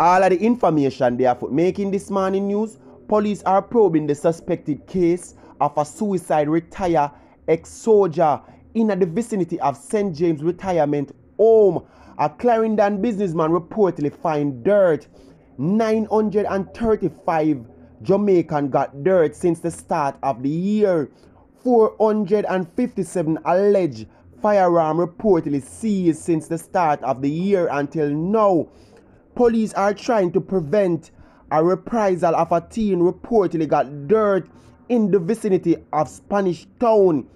All of the information therefore making this morning news, police are probing the suspected case of a suicide retire ex-soldier in the vicinity of St. James Retirement Home. A Clarendon businessman reportedly find dirt. 935 Jamaican got dirt since the start of the year. 457 alleged firearm reportedly seized since the start of the year until now police are trying to prevent a reprisal of a teen reportedly got dirt in the vicinity of Spanish Town.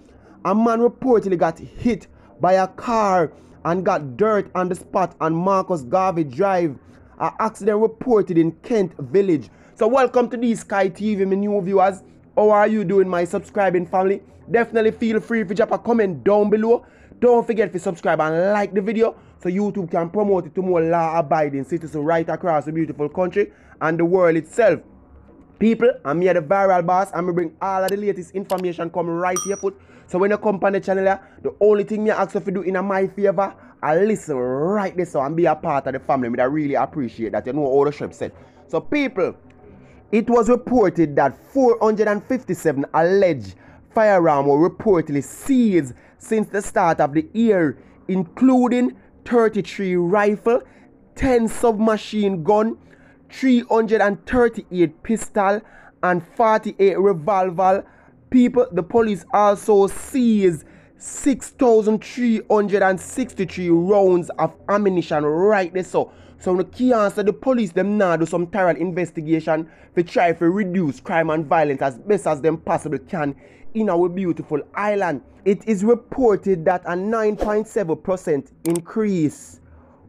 A man reportedly got hit by a car and got dirt on the spot on Marcus Garvey Drive. An accident reported in Kent Village. So welcome to the Sky TV, my new viewers. How are you doing, my subscribing family? Definitely feel free to drop a comment down below. Don't forget to subscribe and like the video so YouTube can promote it to more law abiding citizens right across the beautiful country and the world itself. People, I'm here the viral boss. I'm bring all of the latest information come right here foot. So when you come on the channel the only thing you ask to do in my favor, I listen right this and be a part of the family. Me, I really appreciate that. You know all the shrimp said. So people, it was reported that 457 alleged firearms were reportedly seized since the start of the year, including 33 rifle, 10 submachine gun, 338 pistol, and 48 revolver. People, the police also seized 6,363 rounds of ammunition right there. So so when the key answer, the police them now do some thorough investigation to try to reduce crime and violence as best as them possible can in our beautiful island. It is reported that a 9.7% increase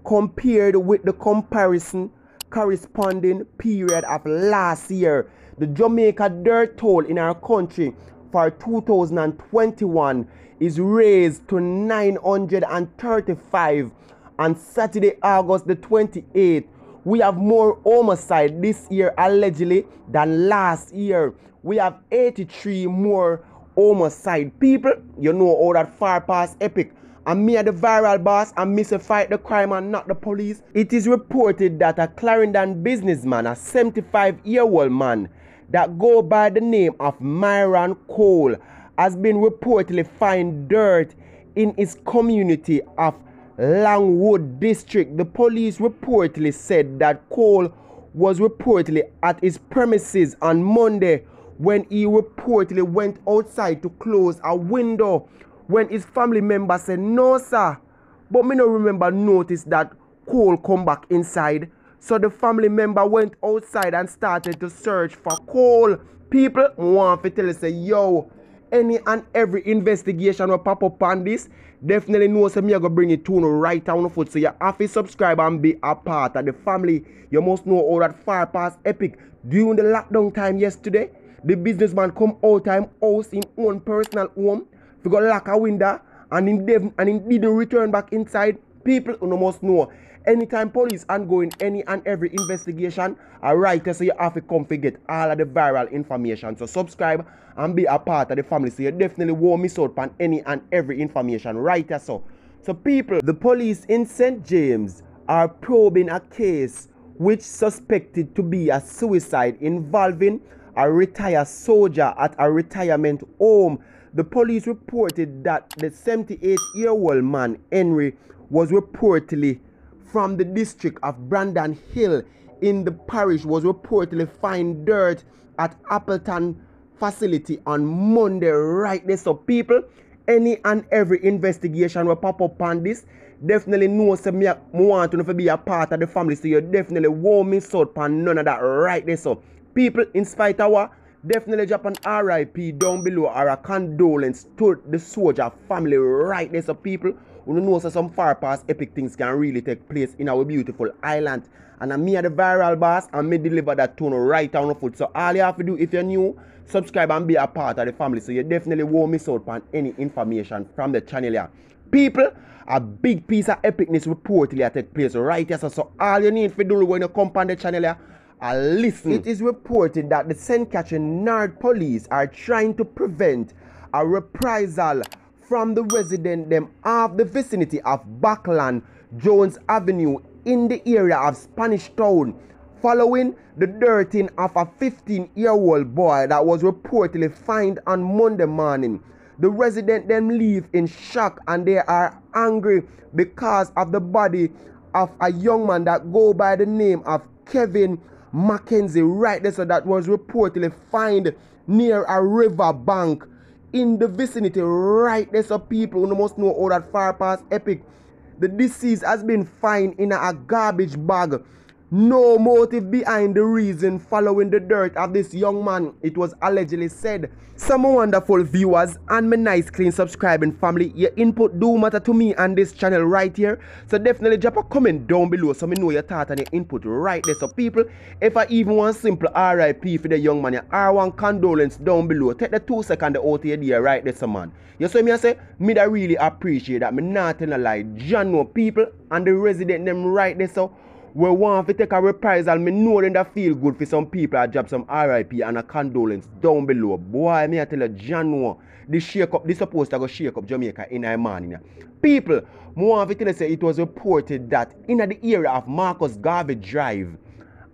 compared with the comparison corresponding period of last year. The Jamaica death toll in our country for 2021 is raised to 935 and Saturday, August the 28th, we have more homicide this year allegedly than last year. We have 83 more homicide. People, you know all that far past epic. And me at the viral boss and miss a fight the crime and not the police. It is reported that a Clarendon businessman, a 75 year old man that go by the name of Myron Cole, has been reportedly find dirt in his community of Langwood district, the police reportedly said that Cole was reportedly at his premises on Monday when he reportedly went outside to close a window when his family member said no sir but me no remember notice that Cole come back inside so the family member went outside and started to search for Cole people want to tell us yo any and every investigation will pop up on this, definitely know some you're gonna bring it to you right on the foot. So you have to subscribe and be a part of the family. You must know all that far past epic. During the lockdown time yesterday, the businessman come all time house in own personal home. If got lock a window and dev and he didn't return back inside, People you must know. Anytime police are going any and every investigation, alright, so you have to come to get all of the viral information. So subscribe and be a part of the family. So you definitely won't miss out on any and every information. Right so. So people, the police in St. James are probing a case which suspected to be a suicide involving a retired soldier at a retirement home. The police reported that the 78-year-old man, Henry was reportedly from the district of Brandon Hill in the parish was reportedly found dirt at Appleton facility on Monday right there. So people, any and every investigation will pop up on this. Definitely know some me want to be a part of the family. So you definitely won't miss out on none of that right there. So people, in spite of what Definitely drop an RIP down below or a condolence to the soldier family right there. So people who know so some far past epic things can really take place in our beautiful island. And I'm uh, me at the viral boss and me deliver that tone right on the foot. So all you have to do if you're new, subscribe and be a part of the family. So you definitely won't miss out on any information from the channel here. People, a big piece of epicness reportedly take place right here. So, so all you need to do when you come on the channel here and listen. It is reported that the St. Catherine Nard police are trying to prevent a reprisal from the resident them of the vicinity of Backland Jones Avenue in the area of Spanish Town following the dirting of a 15-year-old boy that was reportedly found on Monday morning. The resident then leave in shock and they are angry because of the body of a young man that go by the name of Kevin Mackenzie right there so that was reportedly found near a river bank in the vicinity right there so people who must know all that far past epic the deceased has been found in a garbage bag no motive behind the reason following the dirt of this young man, it was allegedly said. Some wonderful viewers and my nice clean subscribing family, your input do matter to me and this channel right here. So definitely drop a comment down below so me know your thought and your input right there. So people, if I even want simple RIP for the young man, your R1 condolence down below. Take the two second out here day. right there, so man. You see me I say, me that really appreciate that. Me not in a lie. John know people and the resident them right there so we want to take a reprisal. Me know then that feel good for some people. I drop some RIP and a condolence down below. Boy, me I tell you, January, this shake up, this supposed to go shake up Jamaica in a morning. People, more of it say it was reported that in the area of Marcus Garvey Drive,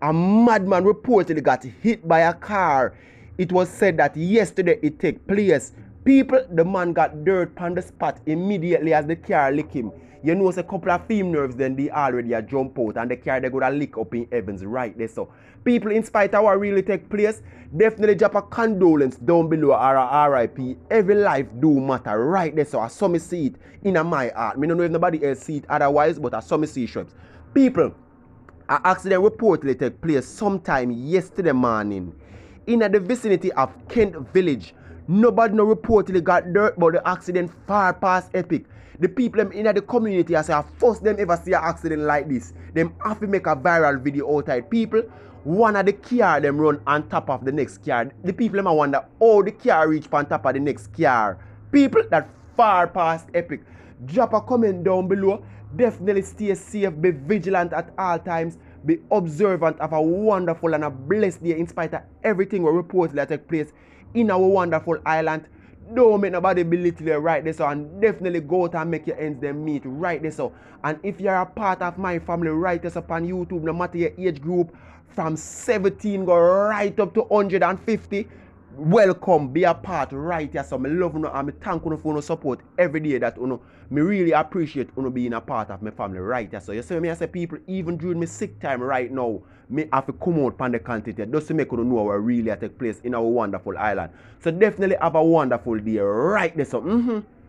a madman reportedly got hit by a car. It was said that yesterday it take place. People, the man got dirt on the spot immediately as the car lick him. You know, a couple of theme nerves, then they already a jump out and the car they gonna lick up in heavens right there. So, people, in spite of what really take place, definitely drop a condolence down below our RIP. Every life do matter right there. So, I saw me see it in my heart. Me don't know if nobody else see it otherwise, but I saw me see it. Shrubs. People, an accident reportedly took place sometime yesterday morning in the vicinity of Kent Village. Nobody no reportedly got dirt, but the accident far past epic. The people in the community as I first them ever see an accident like this. Them have to make a viral video outside. People, one of the car them run on top of the next car. The people them wonder how the car reach on top of the next car. People that far past epic. Drop a comment down below. Definitely stay safe, be vigilant at all times be observant of a wonderful and a blessed day in spite of everything we report that take place in our wonderful island. Don't make nobody belittle you right this so and definitely go out and make your ends them meet right this so. And if you're a part of my family, right there, up on YouTube, no matter your age group, from 17 go right up to 150 welcome, be a part right here. So I love you and I thank you for your support every day that you know. Me really appreciate you being a part of my family right here. So you see me I say people even during my sick time right now, me have to come out from the continent just to make you know what really take place in our wonderful island. So definitely have a wonderful day right there. So, mm-hmm.